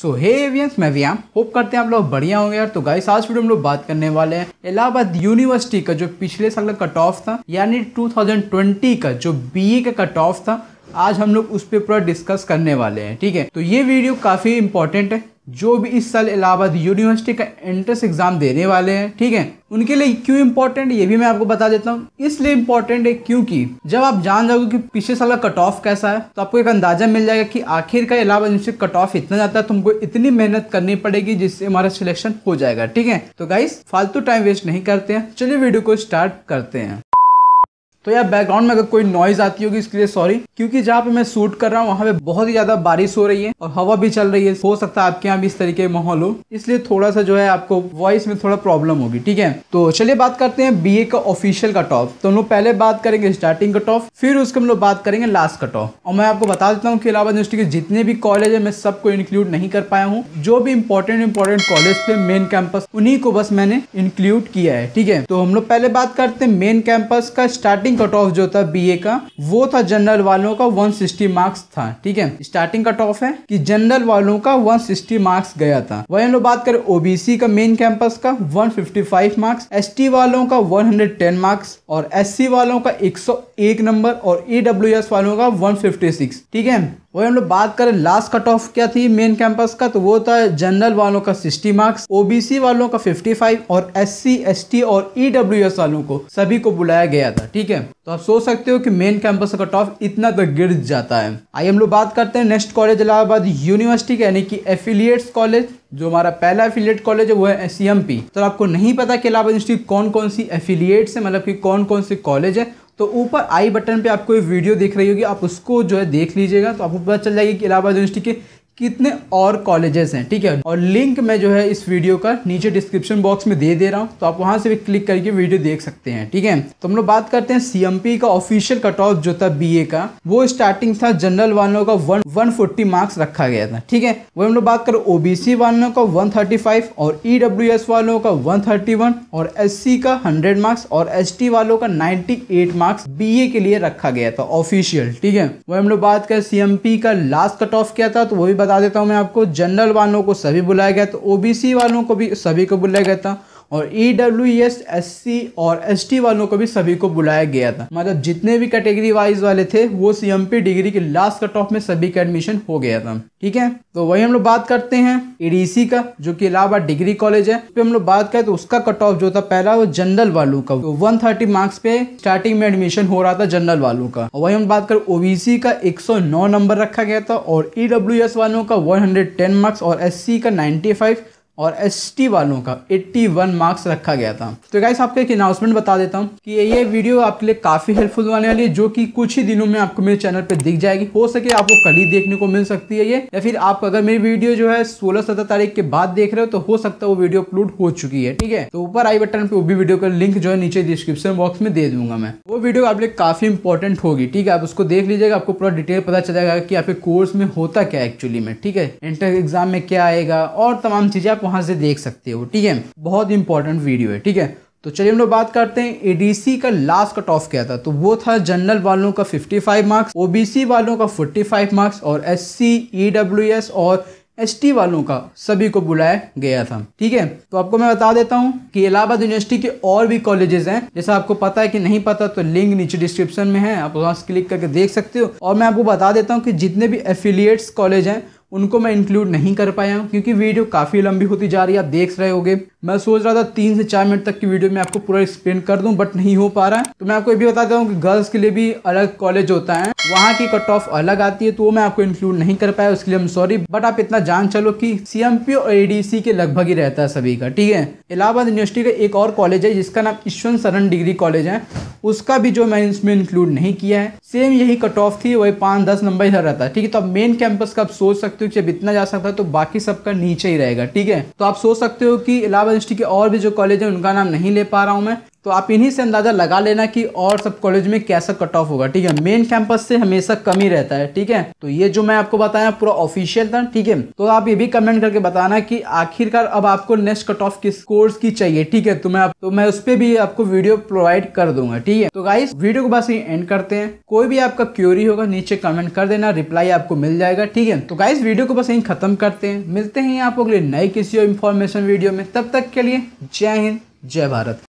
सो हे एवियंस मैं व्यायाम होप करते हैं आप लोग बढ़िया होंगे यार तो गाइस आज वीडियो हम लोग बात करने वाले हैं इलाहाबाद यूनिवर्सिटी का जो पिछले साल का कट ऑफ था यानी 2020 का जो बीए e का कट ऑफ था आज हम लोग उस पर पूरा डिस्कस करने वाले हैं ठीक है तो ये वीडियो काफ़ी इंपॉर्टेंट है जो भी इस साल इलाहाबाद यूनिवर्सिटी का एंट्रेंस एग्जाम देने वाले हैं ठीक है उनके लिए क्यों इम्पोर्टेंट ये भी मैं आपको बता देता हूँ इसलिए इंपॉर्टेंट है क्योंकि जब आप जान जाओगे कि पिछले साल का कट ऑफ कैसा है तो आपको एक अंदाजा मिल जाएगा कि आखिर का इलाहाबाद यूनिवर्सिटी कट ऑफ इतना जाता है तो हमको इतनी मेहनत करनी पड़ेगी जिससे हमारा सिलेक्शन हो जाएगा ठीक है तो गाइस फालतू टाइम वेस्ट नहीं करते हैं चलिए वीडियो को स्टार्ट करते हैं तो यार बैकग्राउंड में अगर कोई नॉइज़ आती होगी इसके लिए सॉरी क्योंकि जहाँ पे मैं शूट कर रहा हूँ वहाँ पे बहुत ही ज़्यादा बारिश हो रही है और हवा भी चल रही है हो सकता है आपके यहाँ भी इस तरीके का माहौल हो इसलिए थोड़ा सा जो है आपको वॉइस में थोड़ा प्रॉब्लम होगी ठीक है तो चलिए बात करते हैं बी का ऑफिशियल कट ऑफ तो हम लोग पहले बात करेंगे स्टार्टिंग कट ऑफ फिर उसके हम लोग बात करेंगे लास्ट कट ऑफ और मैं आपको बता देता हूँ कि इलाहाबाद यूनिवर्सिटी के जितने भी कॉलेज है मैं सबको इंक्लूड नहीं कर पाया हूँ जो भी इंपॉर्टेंट इम्पोर्टेंट कॉलेज थे मेन कैंपस उन्हीं को बस मैंने इंक्लूड किया है ठीक है तो हम लोग पहले बात करते हैं मेन कैंपस का स्टार्टिंग स्टार्टिंग कट ऑफ जो था बीए का वो था जनरल वालों का 160 मार्क्स था ठीक है स्टार्टिंग कट ऑफ है कि जनरल वालों का 160 मार्क्स गया था वही हम लोग बात करें ओबीसी का मेन कैंपस का 155 मार्क्स एसटी वालों का 110 मार्क्स और एससी वालों का 101 नंबर और एस वालों का सिक्स ठीक है वही हम लोग बात करें लास्ट कट ऑफ क्या थी मेन कैंपस का तो वो था जनरल वालों का 60 मार्क्स ओबीसी वालों का 55 और एससी एसटी और ईडब्ल्यूएस वालों को सभी को बुलाया गया था ठीक है है तो आप सोच सकते हो कि मेन कैंपस का कट ऑफ इतना तक तो गिर जाता है आइए हम लोग बात करते हैं नेक्स्ट कॉलेज इलाहाबाद यूनिवर्सिटी का यानी कि एफिलिएट्स कॉलेज जो हमारा पहला एफिलियट कॉलेज है वो है सी एम पी तो आपको नहीं पता कि इलाहाबाद यूनिवर्सिटी कौन कौन सी एफिलियट्स है मतलब कि कौन कौन सी कॉलेज है तो ऊपर आई बटन पे आपको ये वीडियो दिख रही होगी आप उसको जो है देख लीजिएगा तो आपको पता चल जाएगी कि इलाहाबाद यूनिवर्सिटी के कितने और कॉलेजेस हैं ठीक है और लिंक मैं जो है इस वीडियो का नीचे डिस्क्रिप्शन बॉक्स में दे दे रहा हूँ तो आप वहाँ से भी क्लिक करके वीडियो देख सकते हैं ठीक है तो हम लोग बात करते हैं सीएमपी का ऑफिशियल कट ऑफ जो था बीए का वो स्टार्टिंग था जनरल वालों का वन वन फोर्टी मार्क्स रखा गया था ठीक है वही हम लोग बात करें ओबीसी वालों का वन थर्टी फाइव और ई e एस वालों का वन थर्टी वन और एस सी का हंड्रेड मार्क्स और एस टी वालों का ninety eight marks B A के लिए रखा गया था ऑफिशियल ठीक है वो हम लोग बात करें सी का लास्ट कट ऑफ क्या था तो वही बात बता देता हूँ मैं आपको जनरल वालों को सभी बुलाया गया था ओबीसी वालों को भी सभी को बुलाया गया था और E W S S C और एस टी वालों को भी सभी को बुलाया गया था मतलब जितने भी कैटेगरी वाइज वाले थे वो सी एम पी डिग्री के लास्ट कट ऑफ में सभी का एडमिशन हो गया था ठीक है तो वही हम लोग बात करते हैं ईडीसी e का जो कि इलाहाबाद डिग्री कॉलेज है पे हम लोग बात करें तो उसका कट ऑफ जो था पहला वो जनरल वालों का तो 130 मार्क्स पे स्टार्टिंग में एडमिशन हो रहा था जनरल वालों का और वही हम बात करें ओबीसी का 109 नंबर रखा गया था और ईडब्ल्यूएस e वालों का 110 मार्क्स और एससी का 95 और एस वालों का 81 मार्क्स रखा गया था तो गाइस आपको एक अनाउंसमेंट बता देता हूँ कि ये वीडियो आपके लिए काफ़ी हेल्पफुल होने वाली है जो कि कुछ ही दिनों में आपको मेरे चैनल पे दिख जाएगी हो सके आपको कल ही देखने को मिल सकती है ये या फिर आप अगर मेरी वीडियो जो है सोलह सत्रह तारीख के बाद देख रहे हो तो हो सकता है वो वीडियो अपलोड हो चुकी है ठीक है तो ऊपर आई बटन पर वो भी वीडियो का लिंक जो है नीचे डिस्क्रिप्शन बॉक्स में दे दूंगा मैं वो वीडियो आपके लिए काफ़ी इंपॉर्टेंट होगी ठीक है आप उसको देख लीजिएगा आपको पूरा डिटेल पता चलेगा कि आपके कोर्स में होता क्या एक्चुअली में ठीक है इंटर एग्जाम में क्या आएगा और तमाम चीज़ें आप वहाँ से देख सकते हो ठीक है बहुत इंपॉर्टेंट वीडियो है ठीक है तो चलिए हम लोग बात करते हैं एडीसी का लास्ट कट ऑफ क्या था तो वो था जनरल वालों का 55 मार्क्स ओबीसी वालों का 45 मार्क्स और एससी ईडब्ल्यूएस e और एसटी वालों का सभी को बुलाया गया था ठीक है तो आपको मैं बता देता हूँ कि इलाहाबाद यूनिवर्सिटी के और भी कॉलेजेस हैं जैसा आपको पता है कि नहीं पता तो लिंक नीचे डिस्क्रिप्शन में है आप वहां क्लिक करके देख सकते हो और मैं आपको बता देता हूँ कि जितने भी एफिलियट्स कॉलेज हैं उनको मैं इंक्लूड नहीं कर पाया हूँ क्योंकि वीडियो काफ़ी लंबी होती जा रही है आप देख रहे होगे मैं सोच रहा था तीन से चार मिनट तक की वीडियो में आपको पूरा एक्सप्लेन कर दूं बट नहीं हो पा रहा है तो मैं आपको ये भी बताता हूँ कि गर्ल्स के लिए भी अलग कॉलेज होता है वहाँ की कट ऑफ अलग आती है तो वो मैं आपको इंक्लूड नहीं कर पाया उसके लिए हम सॉरी बट आप इतना जान चलो कि सी और एडीसी के लगभग ही रहता है सभी का ठीक है इलाहाबाद यूनिवर्सिटी का एक और कॉलेज है जिसका नाम ईश्वर शरण डिग्री कॉलेज है उसका भी जो मैंने इसमें इंक्लूड नहीं किया है सेम यही कट ऑफ थी वही पाँच दस नंबर इधर रहता है ठीक है तो आप मेन कैंपस का आप सोच सकते हो कि जब इतना जा सकता है तो बाकी सबका नीचे ही रहेगा ठीक है तो आप सोच सकते हो कि इलाहाबाद अलावा यूनिवर्सिटी के और भी जो कॉलेज हैं उनका नाम नहीं ले पा रहा हूँ मैं तो आप इन्हीं से अंदाज़ा लगा लेना कि और सब कॉलेज में कैसा कट ऑफ होगा ठीक है मेन कैंपस से हमेशा कम ही रहता है ठीक है तो ये जो मैं आपको बताया पूरा ऑफिशियल था ठीक है तो आप ये भी कमेंट करके बताना कि आखिरकार अब आपको नेक्स्ट कट ऑफ किस कोर्स की चाहिए ठीक है तो मैं आप, तो मैं उस पर भी आपको वीडियो प्रोवाइड कर दूंगा ठीक है तो गाइस वीडियो को बस एंड करते हैं कोई भी आपका क्यूरी होगा नीचे कमेंट कर देना रिप्लाई आपको मिल जाएगा ठीक है तो गाइस वीडियो को बस यही खत्म करते हैं मिलते हैं आप अगले नए किसी और इन्फॉर्मेशन वीडियो में तब तक के लिए जय हिंद जय भारत